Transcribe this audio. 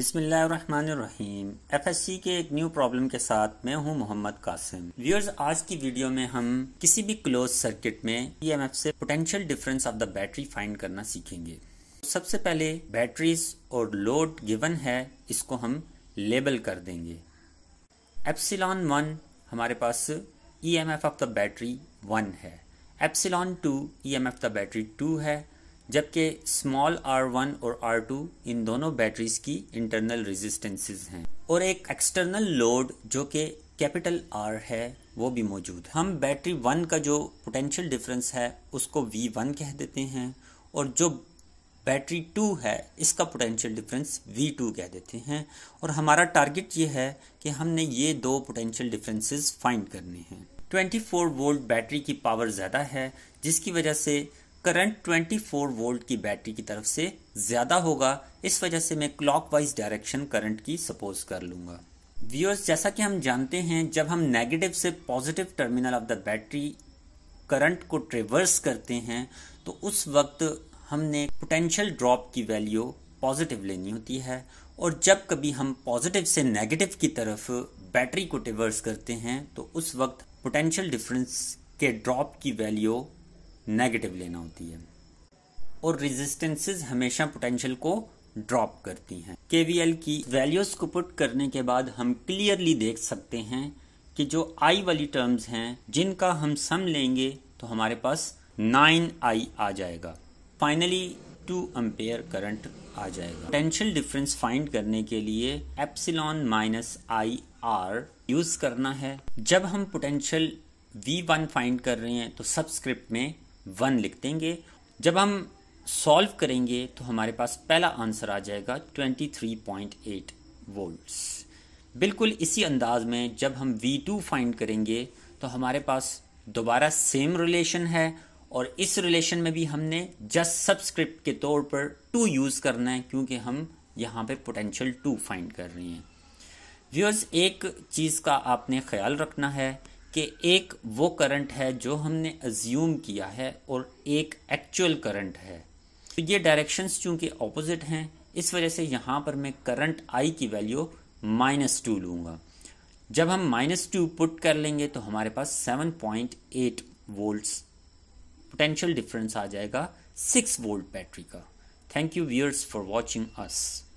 बिस्मिल्लाहिर्रहमानिर्रहीम सी के एक न्यू प्रॉब्लम के साथ मैं हूं मोहम्मद कासिम व्यूअर्स आज की वीडियो में हम किसी भी क्लोज सर्किट में ईएमएफ e से potential difference of the battery find करना सीखेंगे सबसे पहले बैटरीज और लोड गिवन है इसको हम लेबल कर देंगे एप्सिलॉन वन हमारे पास E of the battery one है epsilon two E of the battery two है जबकि स्मॉल आर वन और आर टू इन दोनों बैटरीज की इंटरनल रेजिस्टेंसेज हैं और एक एक्सटर्नल लोड जो कि कैपिटल आर है वो भी मौजूद है हम बैटरी वन का जो पोटेंशियल डिफरेंस है उसको वी वन कह देते हैं और जो बैटरी टू है इसका पोटेंशियल डिफरेंस वी टू कह देते हैं और हमारा टारगेट ये है कि हमने ये दो पोटेंशियल डिफरेंसेस फाइंड करने हैं 24 वोल्ट बैटरी की पावर ज़्यादा है जिसकी वजह से करंट 24 वोल्ट की बैटरी की तरफ से ज़्यादा होगा इस वजह से मैं क्लॉकवाइज डायरेक्शन करंट की सपोज कर लूंगा व्यूअर्स जैसा कि हम जानते हैं जब हम नेगेटिव से positive terminal of the battery current को ट्रेवर्स करते हैं तो उस वक्त हमने पोटेंशियल ड्रॉप की वैल्यू पॉजिटिव लेनी होती है और जब कभी हम पॉजिटिव से नेगेटिव की तरफ बैटरी को ट्रेवर्स करते हैं तो उस वक्त पोटेंशियल डिफरेंस के ड्रॉप की वैल्यू नेगेटिव लेना होती है और रेजिस्टेंसेस हमेशा पोटेंशियल को ड्रॉप करती हैं केवीएल की वैल्यूज को पुट करने के बाद हम क्लियरली देख सकते हैं कि जो आई वाली टर्म्स हैं जिनका हम सम लेंगे तो हमारे पास नाइन आई आ जाएगा फाइनली टू एम्पेयर करंट आ जाएगा पोटेंशियल डिफरेंस फाइंड करने के लिए epsilon minus I R use करना है जब हम पोटेंशियल वी वन फाइंड कर रहे हैं तो सबस्क्रिप्ट में वन लिख देंगे जब हम सॉल्व करेंगे तो हमारे पास पहला आंसर आ जाएगा 23.8 वोल्ट्स बिल्कुल इसी अंदाज में जब हम V2 फाइंड करेंगे तो हमारे पास दोबारा सेम रिलेशन है और इस रिलेशन में भी हमने जस्ट सब्सक्रिप्ट के तौर पर टू यूज़ करना है क्योंकि हम यहाँ पे पोटेंशियल टू फाइंड कर रहे हैं व्यूअर्स एक चीज़ का आपने ख्याल रखना है कि एक वो करंट है जो हमने अज्यूम किया है और एक एक्चुअल करंट है तो ये डायरेक्शंस चूंकि ऑपोजिट हैं इस वजह से यहां पर मैं करंट आई की वैल्यू माइनस टू लूंगा जब हम माइनस टू पुट कर लेंगे तो हमारे पास seven point eight volt potential difference आ जाएगा सिक्स वोल्ट बैटरी का thank you viewers for watching us